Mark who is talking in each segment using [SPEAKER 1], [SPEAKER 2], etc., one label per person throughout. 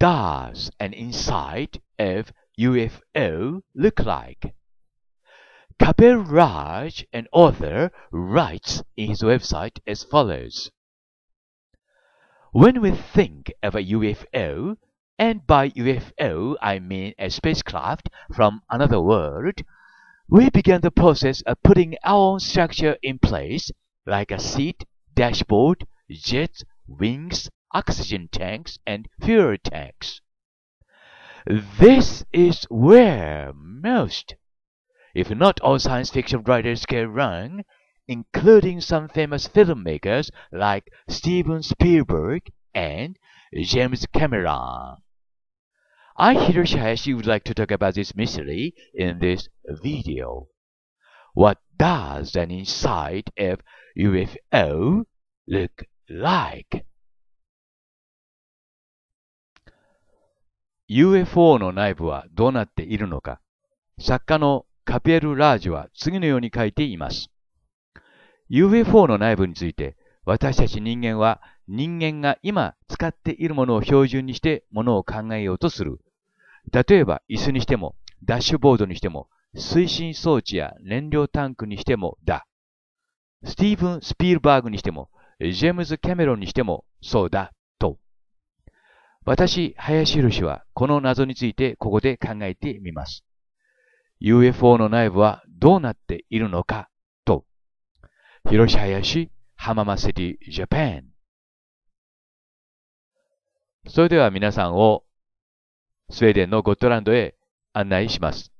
[SPEAKER 1] does an inside of UFO look like? Kapil Raj, an author, writes in his website as follows. When we think of a UFO, and by UFO I mean a spacecraft from another world, we begin the process of putting our own structure in place, like a seat, dashboard, jets, wings, oxygen tanks, and fuel tanks. This is where most, if not all science fiction writers get wrong, including some famous filmmakers like Steven Spielberg and James Cameron. I hear Hayashi would like to talk about this mystery in this video. What does an inside of UFO look like? UFO の内部はどうなっているのか、作家のカピエル・ラージは次のように書いています。UFO の内部について、私たち人間は人間が今使っているものを標準にしてものを考えようとする。例えば椅子にしても、ダッシュボードにしても、推進装置や燃料タンクにしてもだ。スティーブン・スピルバーグにしても、ジェームズ・キャメロンにしてもそうだ。私、林宏はこの謎についてここで考えてみます。UFO の内部はどうなっているのかと、広島林浜松セティジャパン。それでは皆さんをスウェーデンのゴットランドへ案内します。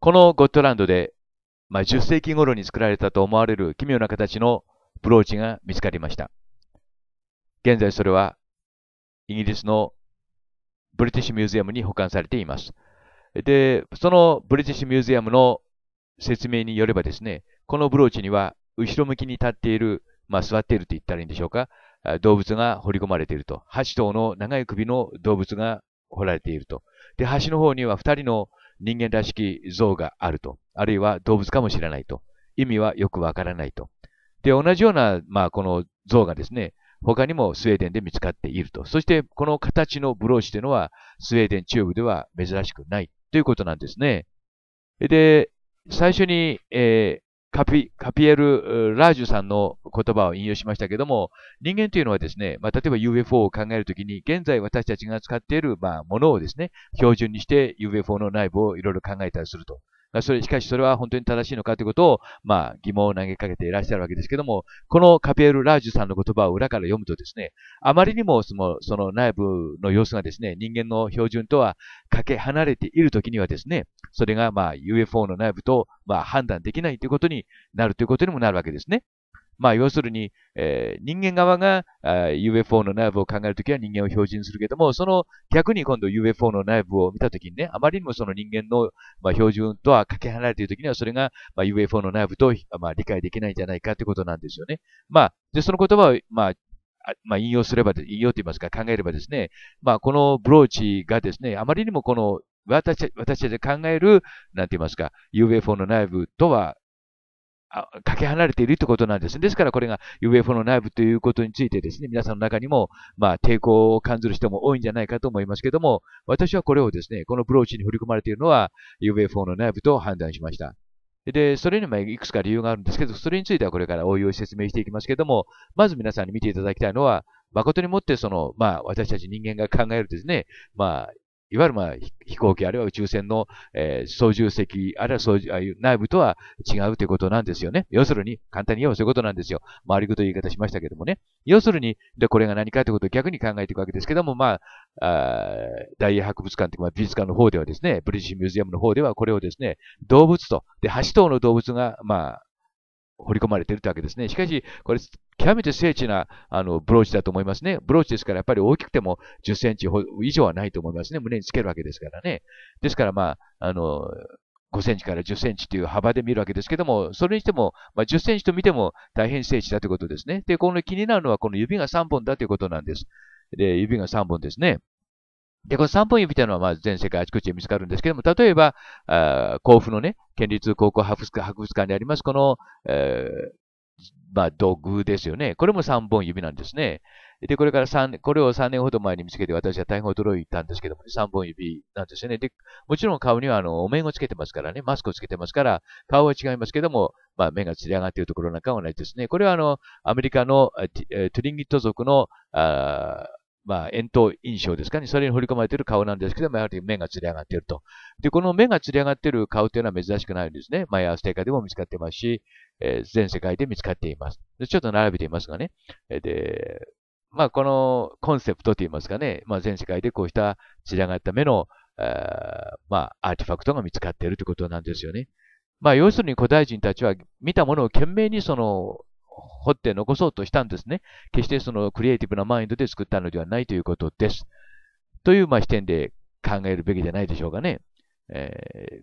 [SPEAKER 1] このゴットランドで、まあ、10世紀頃に作られたと思われる奇妙な形のブローチが見つかりました。現在それはイギリスのブリティッシュミュージアムに保管されています。で、そのブリティッシュミュージアムの説明によればですね、このブローチには後ろ向きに立っている、まあ座っていると言ったらいいんでしょうか、動物が掘り込まれていると。8頭の長い首の動物が掘られていると。で、端の方には2人の人間らしき像があると。あるいは動物かもしれないと。意味はよくわからないと。で、同じような、まあ、この像がですね、他にもスウェーデンで見つかっていると。そして、この形のブローチというのは、スウェーデン中部では珍しくないということなんですね。で、最初に、えー、カピ、カピエル・ラージュさんの言葉を引用しましたけども、人間というのはですね、まあ、例えば UFO を考えるときに、現在私たちが使っている、まあ、ものをですね、標準にして UFO の内部をいろいろ考えたりすると。それ、しかしそれは本当に正しいのかということを、まあ、疑問を投げかけていらっしゃるわけですけども、このカピエル・ラージュさんの言葉を裏から読むとですね、あまりにもそのその内部の様子がですね、人間の標準とはかけ離れているときにはですね、それがまあ UFO の内部とまあ判断できないということになるということにもなるわけですね。まあ、要するに、えー、人間側があ UFO の内部を考えるときは人間を標準するけども、その逆に今度 UFO の内部を見たときにね、あまりにもその人間の、まあ、標準とはかけ離れているときには、それが、まあ、UFO の内部と、まあ、理解できないんじゃないかということなんですよね。まあ、で、その言葉を、まあ、まあ、引用すれば、引用と言いますか、考えればですね、まあ、このブローチがですね、あまりにもこの私私たちが考える、なんて言いますか、UFO の内部とはかけ離れているということなんです。ですからこれが UFO の内部ということについてですね、皆さんの中にも、まあ、抵抗を感じる人も多いんじゃないかと思いますけども、私はこれをですね、このブローチに振り込まれているのは UFO の内部と判断しました。で、それにもいくつか理由があるんですけど、それについてはこれからお用おい説明していきますけども、まず皆さんに見ていただきたいのは、誠にもってその、まあ、私たち人間が考えるですね、まあ、いわゆる、まあ、飛行機あるいは宇宙船の、えー、操縦席、あるいは操縦内部とは違うということなんですよね。要するに、簡単に言えばそういうことなんですよ。回りくとい言い方しましたけどもね。要するに、で、これが何かということを逆に考えていくわけですけども、まあ、あ大英博物館というか、まあ、美術館の方ではですね、ブリッジミュージアムの方ではこれをですね、動物と、で、8頭の動物が、まあ、掘り込まれているというわけですね。しかし、これ、極めて精緻なあのブローチだと思いますね。ブローチですから、やっぱり大きくても10センチ以上はないと思いますね。胸につけるわけですからね。ですから、まあ、あの、5センチから10センチという幅で見るわけですけども、それにしても、まあ、10センチと見ても大変精緻だということですね。で、この気になるのは、この指が3本だということなんです。で、指が3本ですね。で、この三本指というのはまあ全世界あちこちで見つかるんですけども、例えば、あ甲府のね、県立高校博物館にあります、この、えー、まあ、土偶ですよね。これも三本指なんですね。で、これから三、これを三年ほど前に見つけて私は大変驚いたんですけども、ね、本指なんですよね。で、もちろん顔にはあの、お面をつけてますからね、マスクをつけてますから、顔は違いますけども、まあ、目がつり上がっているところなんかは同じですね。これはあの、アメリカのトゥリンギット族の、あまあ、円筒印象ですかね。それに彫り込まれている顔なんですけども、やはり目がつり上がっていると。で、この目がつり上がっている顔というのは珍しくないんですね。マイアステカでも見つかってますし、えー、全世界で見つかっています。で、ちょっと並べていますがね。で、まあ、このコンセプトといいますかね、まあ、全世界でこうした散り上がった目の、まあ、アーティファクトが見つかっているということなんですよね。まあ、要するに古代人たちは見たものを懸命にその掘って残そうとしたんですね。決してそのクリエイティブなマインドで作ったのではないということです。というま視点で考えるべきじゃないでしょうかね。え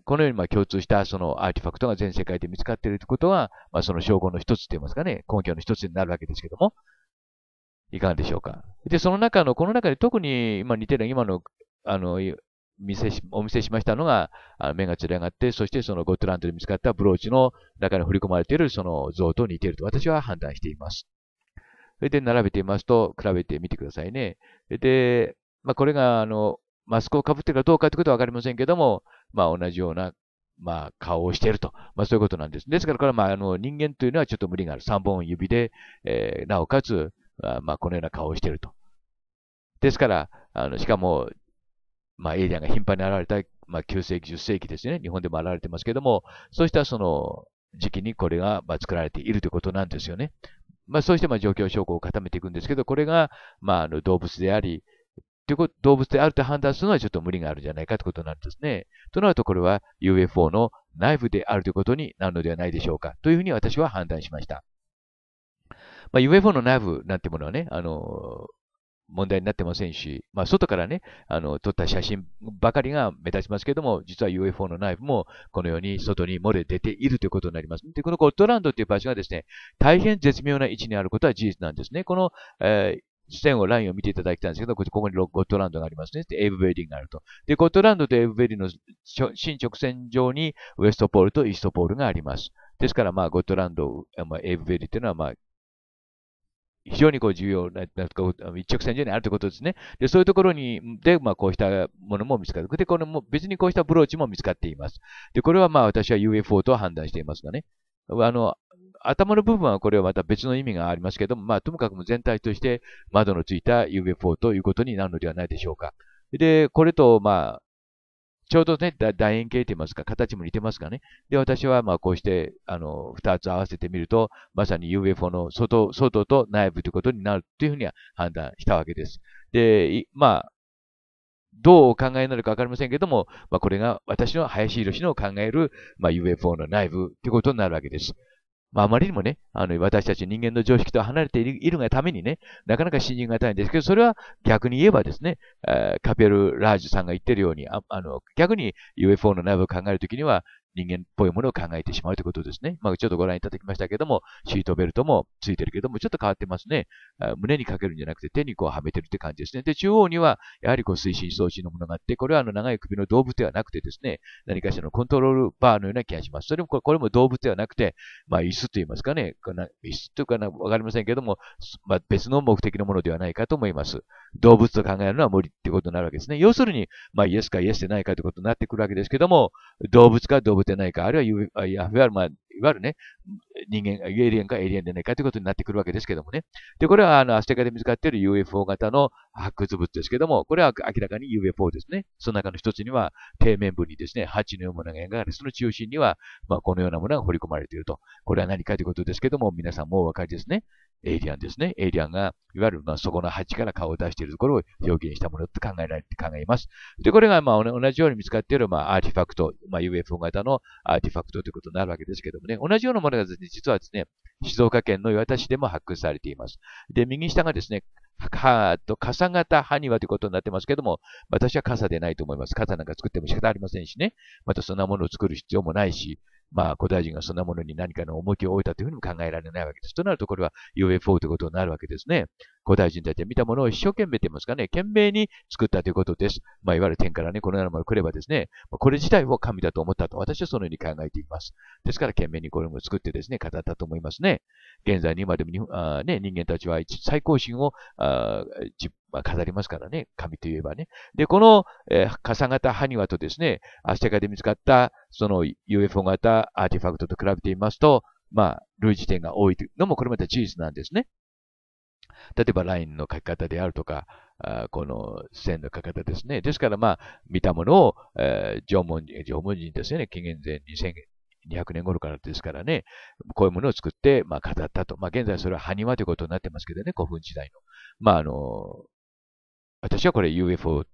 [SPEAKER 1] ー、このようにま共通したそのアーティファクトが全世界で見つかっているということは、まあ、その証拠の一つといいますかね、根拠の一つになるわけですけども、いかがでしょうか。で、その中の、この中で特に今似てる今の、あの、見せし、お見せしましたのが、あのがつり上がって、そしてそのゴットランドで見つかったブローチの中に振り込まれているその像と似ていると私は判断しています。それで並べてみますと、比べてみてくださいね。で、まあ、これが、あの、マスクをかぶっているかどうかということはわかりませんけども、まあ、同じような、まあ、顔をしていると。まあ、そういうことなんです。ですから、これは、まあ、あの、人間というのはちょっと無理がある。3本指で、えー、なおかつ、まあ、このような顔をしていると。ですから、あの、しかも、まあ、エイリアンが頻繁に現れた、まあ、9世紀、10世紀ですね。日本でも現れてますけども、そうしたその時期にこれが、作られているということなんですよね。まあ、そうしてまあ状況証拠を固めていくんですけど、これが、まあ、あの動物であり、ということ動物であると判断するのはちょっと無理があるんじゃないかということなんですね。となると、これは UFO の内部であるということになるのではないでしょうか。というふうに私は判断しました。まあ、UFO の内部なんてものはね、あの、問題になってませんし、まあ、外からね、あの、撮った写真ばかりが目立ちますけども、実は UFO のナイフもこのように外に漏れ出ているということになります。で、このゴットランドという場所がですね、大変絶妙な位置にあることは事実なんですね。この、えー線を、ラインを見ていただきたいんですけど、ここにゴットランドがありますね。エイブベリーがあると。で、ゴットランドとエイブベリーの新直線上にウエストポールとイーストポールがあります。ですから、まあ、ゴットランド、まあ、エイブベリーというのは、まあ、非常にこう重要な、一直線上にあるということですね。で、そういうところに、で、まあ、こうしたものも見つかる。で、これも、別にこうしたブローチも見つかっています。で、これはまあ、私は UFO と判断していますがね。あの、頭の部分はこれはまた別の意味がありますけども、まあ、ともかく全体として窓のついた UFO ということになるのではないでしょうか。で、これと、まあ、ちょうどね、楕円形と言いますか、形も似てますかね。で、私はまあこうして、あの、二つ合わせてみると、まさに UFO の外、外と内部ということになるというふうには判断したわけです。で、まあ、どうお考えになるかわかりませんけども、まあ、これが私の林宏の考える、まあ、UFO の内部ということになるわけです。まあ、あまりにもね、あの、私たち人間の常識と離れているがためにね、なかなか信じがたいんですけど、それは逆に言えばですね、えー、カペル・ラージュさんが言ってるように、ああの、逆に UFO の内部を考えるときには、人間っぽいものを考えてしまうということですね。まあ、ちょっとご覧いただきましたけども、シートベルトもついてるけども、ちょっと変わってますね。胸にかけるんじゃなくて手にこうはめてるって感じですね。で、中央には、やはりこう推進装置のものがあって、これはあの長い首の動物ではなくてですね、何かしらのコントロールバーのような気がします。それもこれも動物ではなくて、まあ、椅子と言いますかね、椅子というかな、わかりませんけども、まあ、別の目的のものではないかと思います。動物と考えるのは無理ってことになるわけですね。要するに、まあ、イエスかイエスでないかということになってくるわけですけども、動物か動物えてないか、あるいは UFR、まあ、いわゆるね、人間、エイリアンかエイリアンでないかということになってくるわけですけどもね。で、これはあのアステカで見つかっている UFO 型の発掘物ですけども、これは明らかに UFO ですね。その中の一つには、底面部にですね、鉢のようなものがある、その中心には、まあ、このようなものが掘り込まれていると。これは何かということですけども、皆さんもお分かりですね。エイリアンですね。エイリアンが、いわゆる、まあ、そこの鉢から顔を出しているところを表現したものと考えられて考えます。で、これが、まあ、同じように見つかっている、まあ、アーティファクト、まあ、UFO 型のアーティファクトということになるわけですけども、もね、同じようなものがですね、実はですね、静岡県の磐田市でも発掘されています。で、右下がですね、はと、傘型埴輪ということになってますけども、私は傘でないと思います。傘なんか作っても仕方ありませんしね。またそんなものを作る必要もないし、まあ、古代人がそんなものに何かの重きを置いたというふうにも考えられないわけです。となると、これは UFO ということになるわけですね。古代人たちは見たものを一生懸命と言いますかね、懸命に作ったということです。まあ、いわゆる天からね、このようなものが来ればですね、これ自体を神だと思ったと、私はそのように考えています。ですから、懸命にこれも作ってですね、語ったと思いますね。現在に今でもあ、ね、人間たちは最高神をあまあ、飾りますからね、紙といえばね。で、この、えー、傘型ハニワとですね、アステカで見つかった、その UFO 型アーティファクトと比べてみますと、まあ、類似点が多いというのも、これまた事実なんですね。例えば、ラインの書き方であるとか、あこの線の書き方ですね。ですから、まあ、見たものを、えー、縄文人、縄文人ですよね。紀元前2200年頃からですからね。こういうものを作って、まあ、飾ったと。まあ、現在それは埴輪ということになってますけどね、古墳時代の。まあ、あの、私はこれ UFO、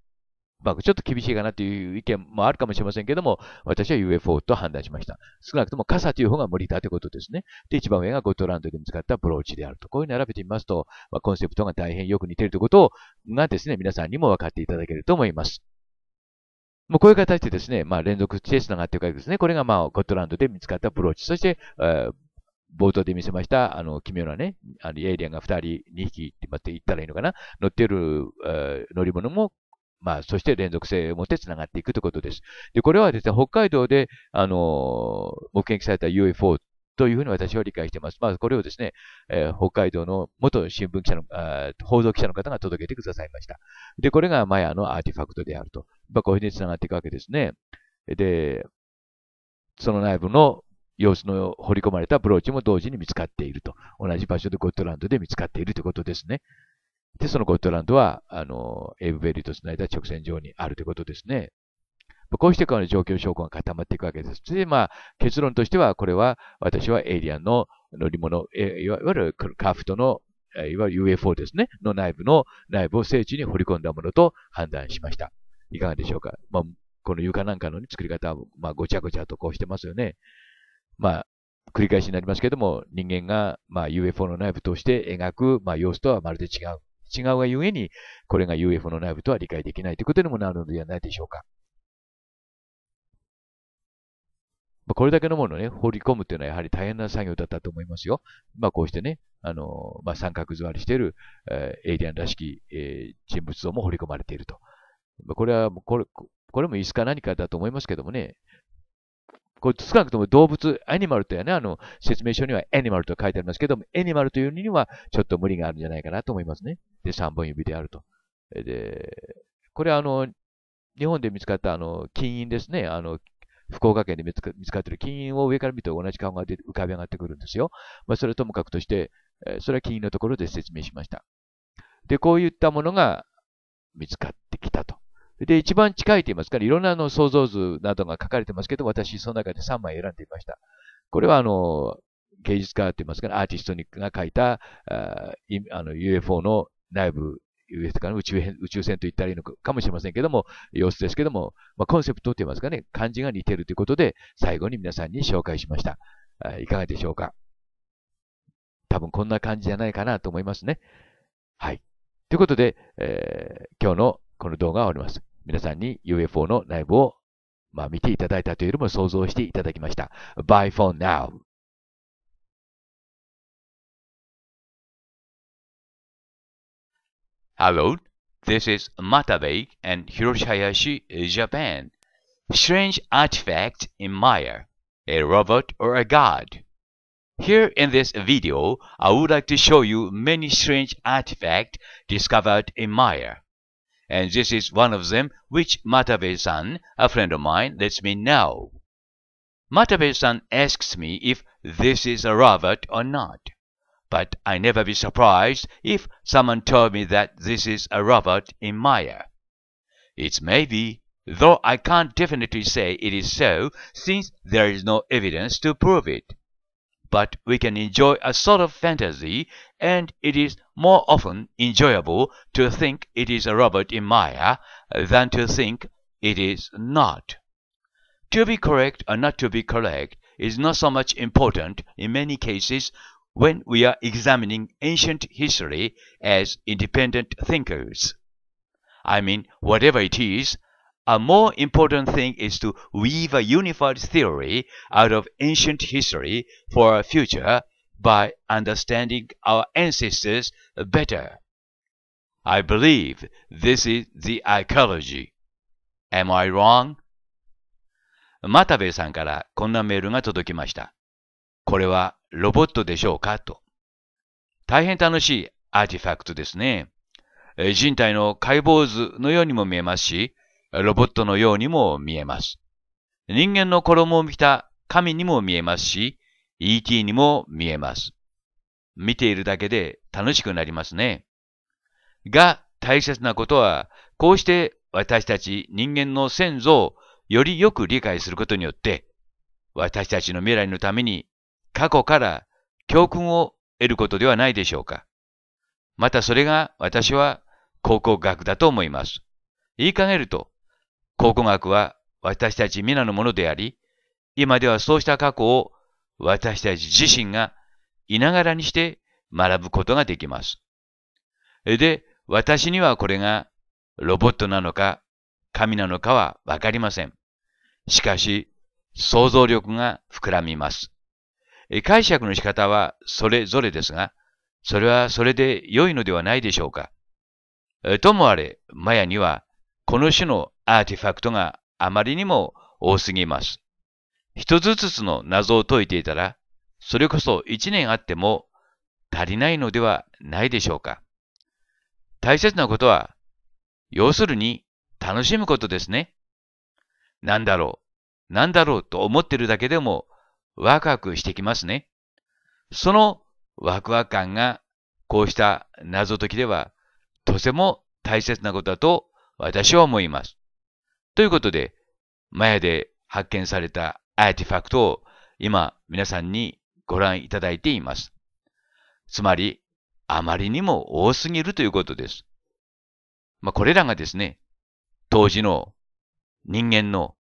[SPEAKER 1] まあ、ちょっと厳しいかなという意見もあるかもしれませんけども、私は UFO と判断しました。少なくとも傘という方が無理だということですね。で、一番上がゴットランドで見つかったブローチであると。こういうふうに並べてみますと、まあ、コンセプトが大変よく似ているということがですね、皆さんにも分かっていただけると思います。もうこういう形でですね、まあ、連続して繋がっていくわけですね。これがまあ、ゴットランドで見つかったブローチ。そして、えー冒頭で見せました、あの、奇妙なね、あの、エイリアンが2人、2匹ってって言ったらいいのかな、乗ってる、えー、乗り物も、まあ、そして連続性を持って繋がっていくということです。で、これはですね、北海道で、あの、目撃された UFO というふうに私は理解しています。まあ、これをですね、えー、北海道の元新聞記者のあ、報道記者の方が届けてくださいました。で、これがマヤのアーティファクトであると。まあ、こういうふうに繋がっていくわけですね。で、その内部の様子の掘り込まれたブローチも同時に見つかっていると。同じ場所でゴットランドで見つかっているということですね。で、そのゴットランドは、あの、エイブベリーと繋いだ直線上にあるということですね。こうしてこの状況証拠が固まっていくわけです。で、まあ、結論としては、これは、私はエイリアンの乗り物、いわゆるカフトの、いわゆる UFO ですね、の内部の、内部を聖地に掘り込んだものと判断しました。いかがでしょうか。まあ、この床なんかの、作り方は、まあ、ごちゃごちゃとこうしてますよね。まあ、繰り返しになりますけども、人間が、まあ、UFO の内部として描く、まあ、様子とはまるで違う。違うがゆえに、これが UFO の内部とは理解できないということにもなるのではないでしょうか。まあ、これだけのものをね、放り込むというのはやはり大変な作業だったと思いますよ。まあ、こうしてね、あの、まあ、三角座りしている、えー、エイリアンらしき、えー、人物像も放り込まれていると。まあ、これは、これ、これも椅子か何かだと思いますけどもね、これ少なくとも動物、アニマルというね、あの、説明書にはアニマルと書いてありますけども、アニマルというのにはちょっと無理があるんじゃないかなと思いますね。で、3本指であると。で、これはあの、日本で見つかったあの、金印ですね。あの、福岡県で見つか見つかっている金印を上から見ると同じ顔が浮かび上がってくるんですよ。まあ、それともかくとして、それは金印のところで説明しました。で、こういったものが見つかってきたと。で、一番近いと言いますか、ね、いろんなあの想像図などが書かれてますけど、私その中で3枚選んでいました。これはあの、芸術家と言いますか、ね、アーティストが書いた、ああの UFO の内部、UFO かの宇宙宇宙船と言ったらいいのかもしれませんけども、様子ですけども、まあ、コンセプトと言いますかね、漢字が似てるということで、最後に皆さんに紹介しました。あいかがでしょうか多分こんな感じじゃないかなと思いますね。はい。ということで、えー、今日のこの動画を終わります。皆さんに UFO のライブを、まあ、見ていただいたというよりも想像していただきました。Bye for now! Hello, this is Matabe and Hiroshayashi, Japan. Strange artifact in Maya, a robot or a god. Here in this video, I would like to show you many strange artifacts discovered in Maya and this is one of them which Matabe-san, a friend of mine, lets me know. Matabe-san asks me if this is a robot or not, but I never be surprised if someone told me that this is a robot in Maya. It's maybe, though I can't definitely say it is so, since there is no evidence to prove it but we can enjoy a sort of fantasy, and it is more often enjoyable to think it is a Robert in Maya than to think it is not. To be correct or not to be correct is not so much important in many cases when we are examining ancient history as independent thinkers. I mean, whatever it is, A more important thing is to weave a unified theory out of ancient history for our future by understanding our ancestors better. I believe this is the ecology. Am I wrong? マタベさんからこんなメールが届きました。これはロボットでしょうかと。大変楽しいアーティファクトですね。人体の解剖図のようにも見えますし、ロボットのようにも見えます。人間の衣を着た神にも見えますし、ET にも見えます。見ているだけで楽しくなりますね。が、大切なことは、こうして私たち人間の先祖をよりよく理解することによって、私たちの未来のために過去から教訓を得ることではないでしょうか。またそれが私は考古学だと思います。言いかねると、考古学は私たち皆のものであり、今ではそうした過去を私たち自身がいながらにして学ぶことができます。で、私にはこれがロボットなのか神なのかはわかりません。しかし、想像力が膨らみます。解釈の仕方はそれぞれですが、それはそれで良いのではないでしょうか。ともあれ、マヤにはこの種のアーティファクトがあまりにも多すぎます。一つずつの謎を解いていたら、それこそ一年あっても足りないのではないでしょうか。大切なことは、要するに楽しむことですね。なんだろう、なんだろうと思ってるだけでもワクワクしてきますね。そのワクワク感がこうした謎解きではとても大切なことだと私は思います。ということで、マヤで発見されたアーティファクトを今皆さんにご覧いただいています。つまり、あまりにも多すぎるということです。まあ、これらがですね、当時の人間の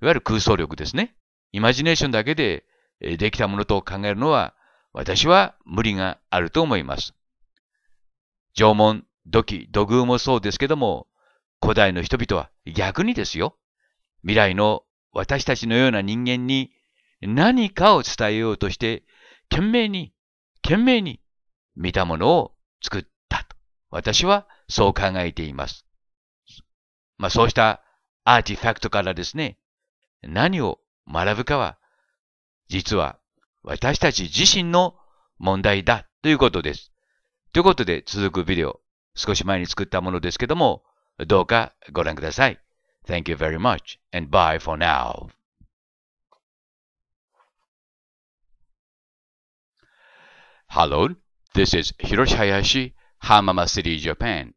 [SPEAKER 1] いわゆる空想力ですね。イマジネーションだけでできたものと考えるのは私は無理があると思います。縄文、土器、土偶もそうですけども、古代の人々は逆にですよ、未来の私たちのような人間に何かを伝えようとして、懸命に、懸命に見たものを作ったと。私はそう考えています。まあそうしたアーティファクトからですね、何を学ぶかは、実は私たち自身の問題だということです。ということで続くビデオ、少し前に作ったものですけども、どうかご覧ください。Thank you very much and bye for now. this is Hiroshi Hayashi, Hamama City, Japan.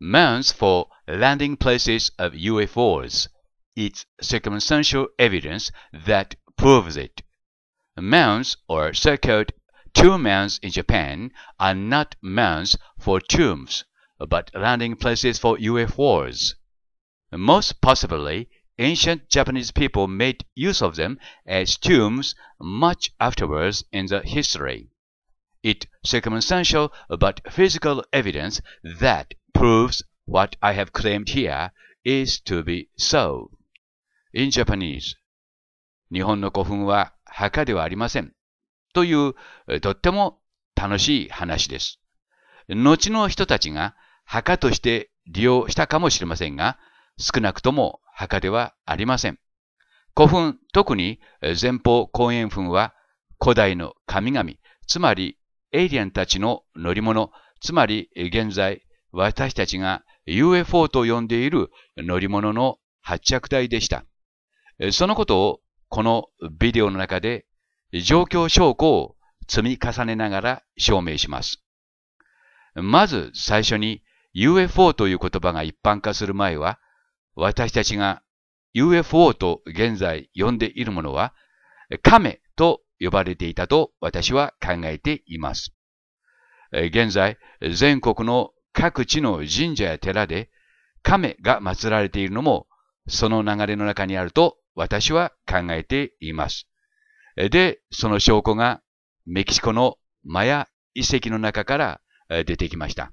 [SPEAKER 1] Mounts for landing places of UFOs. It's circumstantial evidence that proves it. Mounts or so-called tombs in Japan are not mounts for tombs but landing places for UFOs. Most possibly, ancient Japanese people made use of them as tombs much afterwards in the history. It circumstantial but physical evidence that proves what I have claimed here is to be so. In Japanese, 日本の古墳は墓ではありません。という、とっても楽しい話です。後の人たちが墓として利用したかもしれませんが、少なくとも墓ではありません。古墳、特に前方後円墳は古代の神々、つまりエイリアンたちの乗り物、つまり現在私たちが UFO と呼んでいる乗り物の発着台でした。そのことをこのビデオの中で状況証拠を積み重ねながら証明します。まず最初に UFO という言葉が一般化する前は、私たちが UFO と現在呼んでいるものは、亀と呼ばれていたと私は考えています。現在、全国の各地の神社や寺で亀が祀られているのも、その流れの中にあると私は考えています。で、その証拠がメキシコのマヤ遺跡の中から出てきました。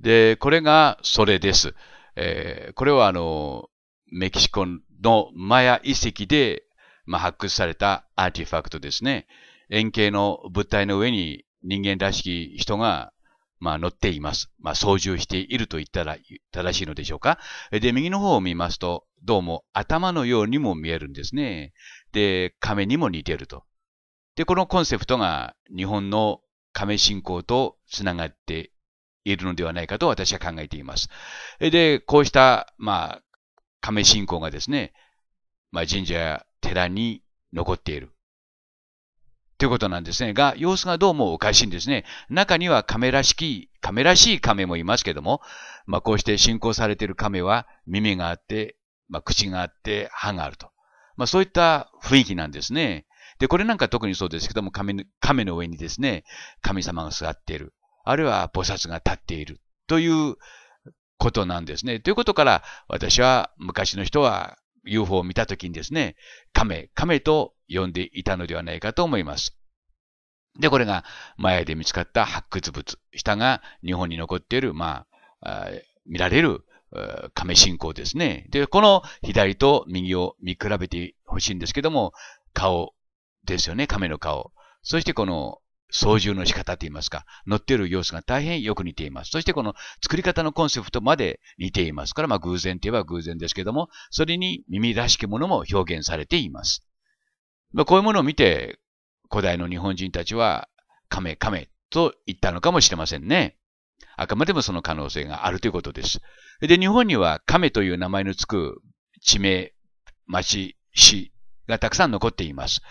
[SPEAKER 1] で、これがそれです。えー、これはあの、メキシコのマヤ遺跡で、まあ、発掘されたアーティファクトですね。円形の物体の上に人間らしき人が、まあ、乗っています。まあ、操縦していると言ったら正しいのでしょうか。で、右の方を見ますと、どうも頭のようにも見えるんですね。で、亀にも似てると。で、このコンセプトが日本の亀信仰とつながっているのではないかと私は考えています。で、こうした、まあ、亀信仰がですね、まあ、神社や寺に残っている。ということなんですね。が、様子がどうもおかしいんですね。中には亀らしき、亀らしい亀もいますけども、まあ、こうして信仰されている亀は耳があって、まあ、口があって歯があると。まあ、そういった雰囲気なんですね。で、これなんか特にそうですけども、亀の上にですね、神様が座っている。あるいは菩薩が立っているということなんですね。ということから、私は昔の人は UFO を見たときにですね、亀、亀と呼んでいたのではないかと思います。で、これが前で見つかった発掘物。下が日本に残っている、まあ、あ見られる亀信仰ですね。で、この左と右を見比べてほしいんですけども、顔ですよね、亀の顔。そしてこの操縦の仕方といいますか、乗っている様子が大変よく似ています。そしてこの作り方のコンセプトまで似ていますから、まあ偶然といえば偶然ですけども、それに耳らしきものも表現されています。まあこういうものを見て、古代の日本人たちは、亀亀と言ったのかもしれませんね。あくまでもその可能性があるということです。で、日本には亀という名前のつく地名、町、市がたくさん残っています。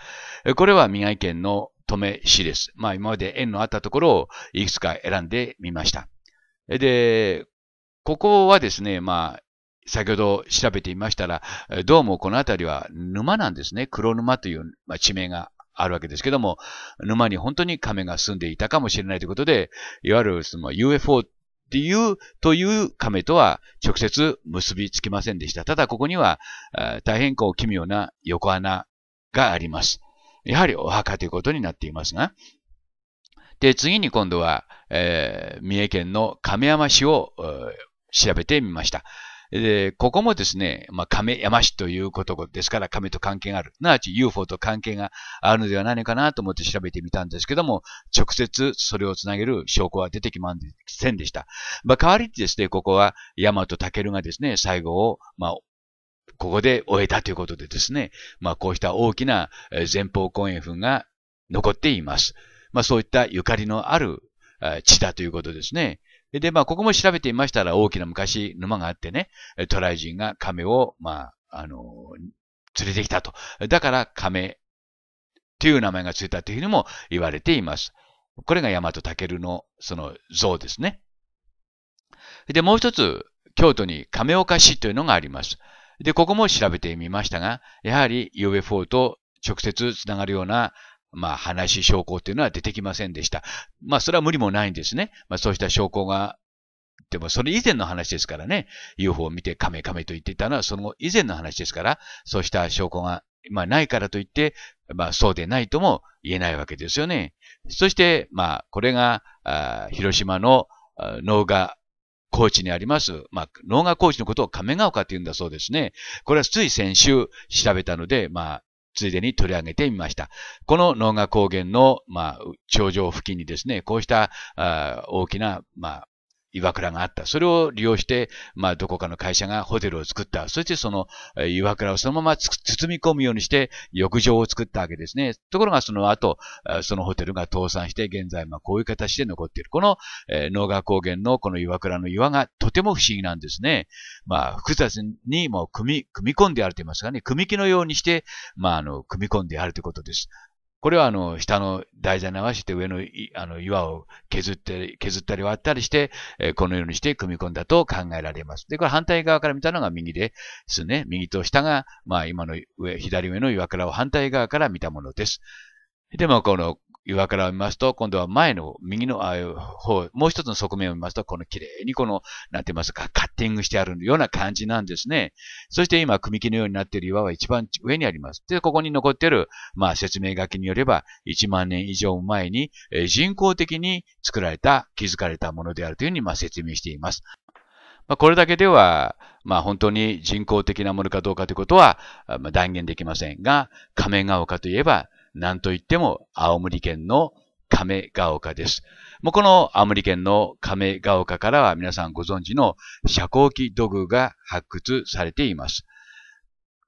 [SPEAKER 1] これは宮城県の止めしです。まあ今まで縁のあったところをいくつか選んでみました。で、ここはですね、まあ先ほど調べてみましたら、どうもこの辺りは沼なんですね。黒沼という地名があるわけですけども、沼に本当に亀が住んでいたかもしれないということで、いわゆるその UFO っていう、という亀とは直接結びつきませんでした。ただここには、大変こう奇妙な横穴があります。やはりお墓ということになっていますが、で、次に今度は、えー、三重県の亀山市を、え調べてみました。で、ここもですね、まあ、亀山市ということですから、亀と関係がある。なわち UFO と関係があるのではないのかなと思って調べてみたんですけども、直接それをつなげる証拠は出てきませんでした。まあ、代わりにですね、ここは、ヤマトタケルがですね、最後を、まあ、ここで終えたということでですね、まあこうした大きな前方後円墳が残っています。まあそういったゆかりのある地だということですね。で、まあここも調べてみましたら大きな昔沼があってね、渡来人が亀を、まあ、あの、連れてきたと。だから亀という名前がついたというふうにも言われています。これがタケルのその像ですね。で、もう一つ、京都に亀岡市というのがあります。で、ここも調べてみましたが、やはり UFO と直接つながるようなまあ、話、証拠っていうのは出てきませんでした。まあ、それは無理もないんですね。まあ、そうした証拠が、でもそれ以前の話ですからね、UFO を見てカメカメと言っていたのはその以前の話ですから、そうした証拠が、まあ、ないからといって、まあ、そうでないとも言えないわけですよね。そして、まあ、これが、あ広島の農家高知にあります、まあ、農学高知のことを亀ヶ丘って言うんだそうですね。これはつい先週調べたので、まあ、ついでに取り上げてみました。この農河高原の、まあ、頂上付近にですね、こうした、あ大きな、まあ、岩倉があった。それを利用して、まあ、どこかの会社がホテルを作った。そしてその岩倉をそのまま包み込むようにして、浴場を作ったわけですね。ところがその後、そのホテルが倒産して、現在、まあ、こういう形で残っている。この、えー、農学高原のこの岩倉の岩がとても不思議なんですね。まあ、複雑にもう組み、組み込んであると言いますかね、組み木のようにして、まあ、あの、組み込んであるということです。これはあの、下の台座流して上のあの岩を削って、削ったり割ったりして、えー、このようにして組み込んだと考えられます。で、これ反対側から見たのが右ですね。右と下が、まあ今の上、左上の岩倉を反対側から見たものです。でも、この、岩から見ますと、今度は前の右の方、もう一つの側面を見ますと、この綺麗にこの、なんて言いますか、カッティングしてあるような感じなんですね。そして今、組木のようになっている岩は一番上にあります。で、ここに残っている、まあ説明書きによれば、1万年以上前に人工的に作られた、築かれたものであるというふうに、まあ説明しています。まあ、これだけでは、まあ、本当に人工的なものかどうかということは、まあ、断言できませんが、仮面が丘といえばなんといっても青森県の亀ヶ丘です。もうこの青森県の亀ヶ丘からは皆さんご存知の遮光器土偶が発掘されています。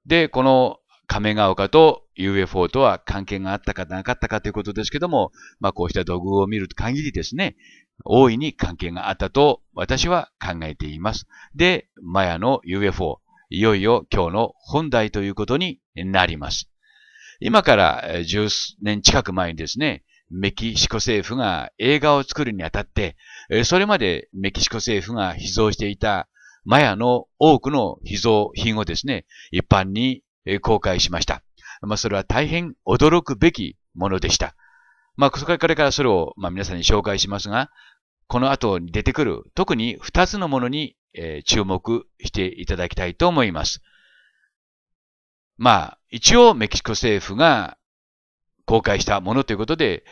[SPEAKER 1] で、この亀ヶ丘と UFO とは関係があったかなかったかということですけども、まあこうした土偶を見る限りですね、大いに関係があったと私は考えています。で、マヤの UFO、いよいよ今日の本題ということになります。今から10年近く前にですね、メキシコ政府が映画を作るにあたって、それまでメキシコ政府が秘蔵していたマヤの多くの秘蔵品をですね、一般に公開しました。まあ、それは大変驚くべきものでした。まあ、これからそれを、まあ、皆さんに紹介しますが、この後に出てくる特に2つのものに、注目していただきたいと思います。まあ、一応メキシコ政府が公開したものということで、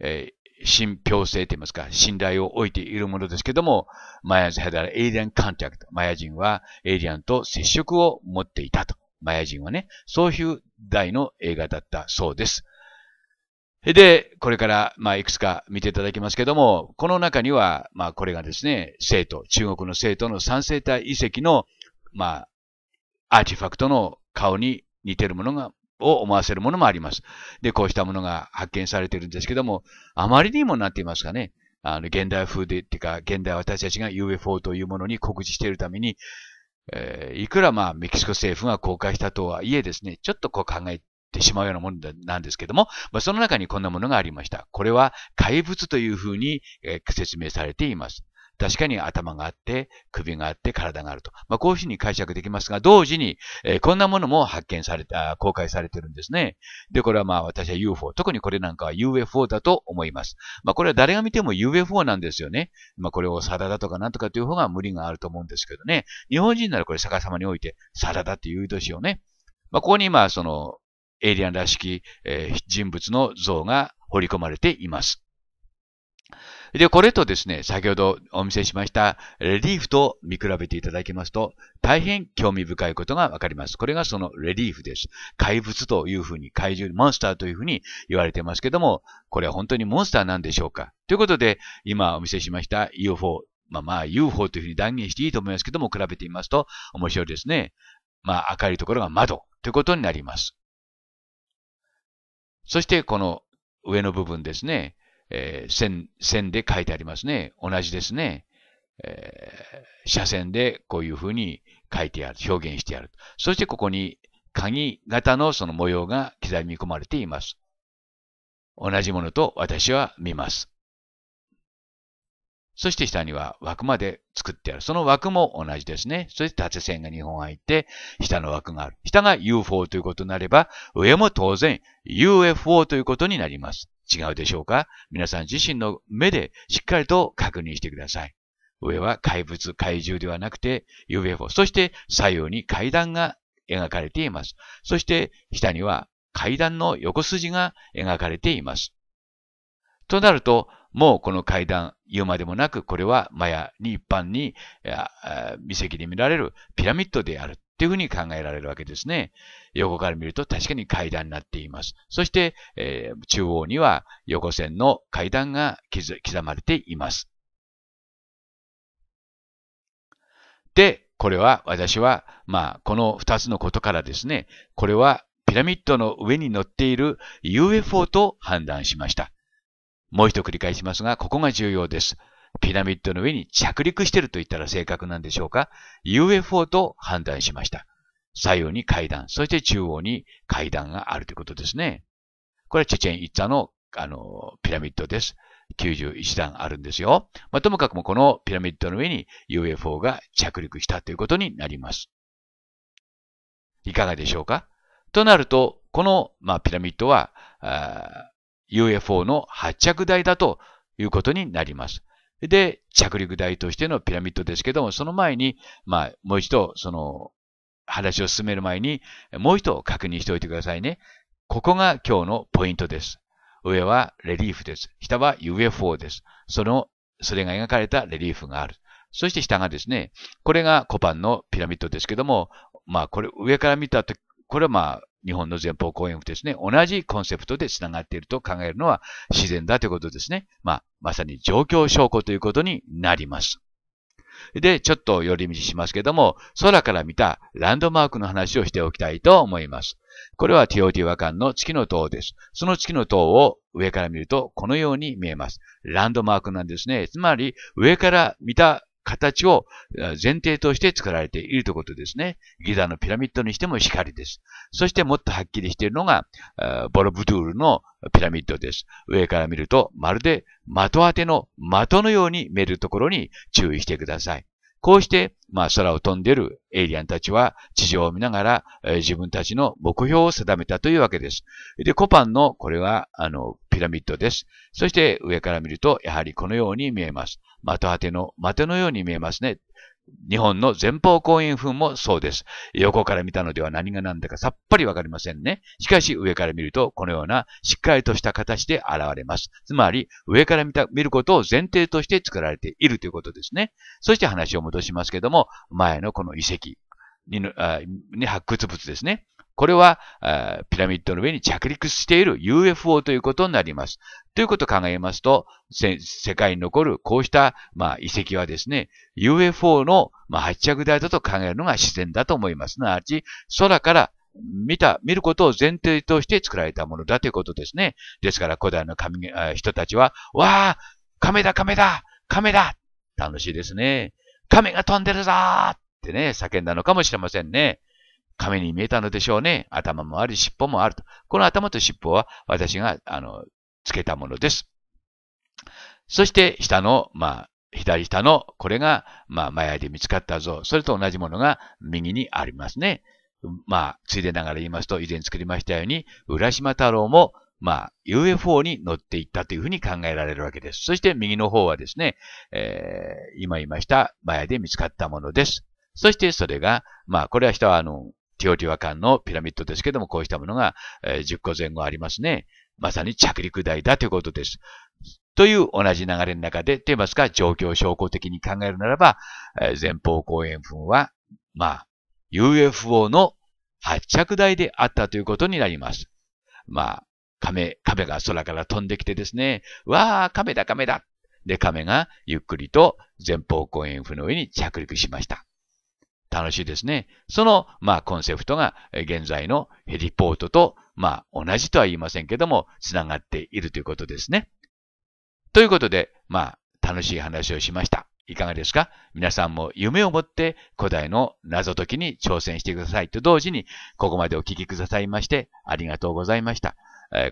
[SPEAKER 1] えー、信憑性といいますか、信頼を置いているものですけども、マヤ人はエイリアンカンタクト。マヤ人はエイリアンと接触を持っていたと。マヤ人はね、そういう題の映画だったそうです。で、これから、まあ、いくつか見ていただきますけども、この中には、まあ、これがですね、生徒、中国の生徒の三生体遺跡の、まあ、アーティファクトの顔に似てるものが、を思わせるものもあります。で、こうしたものが発見されてるんですけども、あまりにもなっていますかね。あの、現代風で、っていうか、現代私たちが UFO というものに告示しているために、えー、いくらまあ、メキシコ政府が公開したとはいえですね、ちょっとこう考えてしまうようなものなんですけども、まあ、その中にこんなものがありました。これは怪物というふうに、えー、説明されています。確かに頭があって、首があって、体があると。まあ、こういうふうに解釈できますが、同時に、えー、こんなものも発見された、公開されてるんですね。で、これはまあ私は UFO、特にこれなんかは UFO だと思います。まあ、これは誰が見ても UFO なんですよね。まあ、これをサラダとかなんとかという方が無理があると思うんですけどね。日本人ならこれ逆さまにおいて、サラダって言うとしようね。まあ、ここにあ、その、エイリアンらしき、えー、人物の像が彫り込まれています。で、これとですね、先ほどお見せしました、レリーフと見比べていただきますと、大変興味深いことがわかります。これがそのレリーフです。怪物というふうに、怪獣、モンスターというふうに言われてますけども、これは本当にモンスターなんでしょうかということで、今お見せしました UFO、まあまあ UFO というふうに断言していいと思いますけども、比べてみますと面白いですね。まあ明るいところが窓ということになります。そしてこの上の部分ですね。えー、線、線で書いてありますね。同じですね。えー、斜線でこういうふうに書いてある、表現してある。そしてここに鍵型のその模様が刻み込まれています。同じものと私は見ます。そして下には枠まで作ってある。その枠も同じですね。そして縦線が2本入って、下の枠がある。下が UFO ということになれば、上も当然 UFO ということになります。違うでしょうか皆さん自身の目でしっかりと確認してください。上は怪物、怪獣ではなくて UFO。そして左右に階段が描かれています。そして下には階段の横筋が描かれています。となると、もうこの階段、言うまでもなく、これはマヤに一般に、遺跡で見られるピラミッドであるっていうふうに考えられるわけですね。横から見ると確かに階段になっています。そして、えー、中央には横線の階段が刻まれています。で、これは私は、まあ、この二つのことからですね、これはピラミッドの上に乗っている UFO と判断しました。もう一度繰り返しますが、ここが重要です。ピラミッドの上に着陸してると言ったら正確なんでしょうか ?UFO と判断しました。左右に階段、そして中央に階段があるということですね。これはチェチェン・イッツァの、あの、ピラミッドです。91段あるんですよ。まあ、ともかくもこのピラミッドの上に UFO が着陸したということになります。いかがでしょうかとなると、この、まあ、ピラミッドは、UFO の発着台だということになります。で、着陸台としてのピラミッドですけども、その前に、まあ、もう一度、その、話を進める前に、もう一度確認しておいてくださいね。ここが今日のポイントです。上はレリーフです。下は UFO です。その、それが描かれたレリーフがある。そして下がですね、これがコパンのピラミッドですけども、まあこれ上から見たとこれはまあ日本の前方後円墳ですね、同じコンセプトで繋がっていると考えるのは自然だということですね。まあ、まさに状況証拠ということになります。で、ちょっと寄り道しますけども、空から見たランドマークの話をしておきたいと思います。これは TOT 和漢の月の塔です。その月の塔を上から見るとこのように見えます。ランドマークなんですね。つまり、上から見た形を前提として作られているということですね。ギザのピラミッドにしても光です。そしてもっとはっきりしているのが、ボロブドゥールのピラミッドです。上から見ると、まるで的当ての的のように見えるところに注意してください。こうして、まあ、空を飛んでいるエイリアンたちは地上を見ながら、えー、自分たちの目標を定めたというわけです。で、コパンの、これは、あの、ピラミッドです。そして上から見ると、やはりこのように見えます。的当ての的のように見えますね。日本の前方後円墳もそうです。横から見たのでは何が何だかさっぱりわかりませんね。しかし上から見るとこのようなしっかりとした形で現れます。つまり上から見た見ることを前提として作られているということですね。そして話を戻しますけども、前のこの遺跡に発掘物ですね。これは、ピラミッドの上に着陸している UFO ということになります。ということを考えますと、世界に残るこうした、まあ、遺跡はですね、UFO の、まあ、発着台だと考えるのが自然だと思います。なあち、空から見た、見ることを前提として作られたものだということですね。ですから古代の神人たちは、わあ亀だ亀だ亀だ楽しいですね。亀が飛んでるぞってね、叫んだのかもしれませんね。亀に見えたのでしょうね。頭もあり、尻尾もあると。この頭と尻尾は私が、あの、つけたものです。そして下の、まあ、左下の、これが、まあ、前で見つかった像。それと同じものが右にありますね。まあ、ついでながら言いますと、以前作りましたように、浦島太郎も、まあ、UFO に乗っていったというふうに考えられるわけです。そして右の方はですね、えー、今言いました、前で見つかったものです。そしてそれが、まあ、これは人は、あの、ティオティワカンのピラミッドですけども、こうしたものが、え10個前後ありますね。まさに着陸台だということです。という同じ流れの中で、と言いますか、状況証拠的に考えるならば、え前方後円墳は、まあ、UFO の発着台であったということになります。まあ、亀、亀が空から飛んできてですね、わー、亀だ亀だで、亀がゆっくりと前方後円墳の上に着陸しました。楽しいですね。その、まあ、コンセプトが、現在のヘリポートと、まあ、同じとは言いませんけども、つながっているということですね。ということで、まあ、楽しい話をしました。いかがですか皆さんも夢を持って古代の謎解きに挑戦してくださいと同時に、ここまでお聞きくださいまして、ありがとうございました。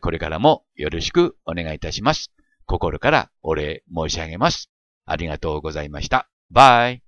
[SPEAKER 1] これからもよろしくお願いいたします。心からお礼申し上げます。ありがとうございました。バイ。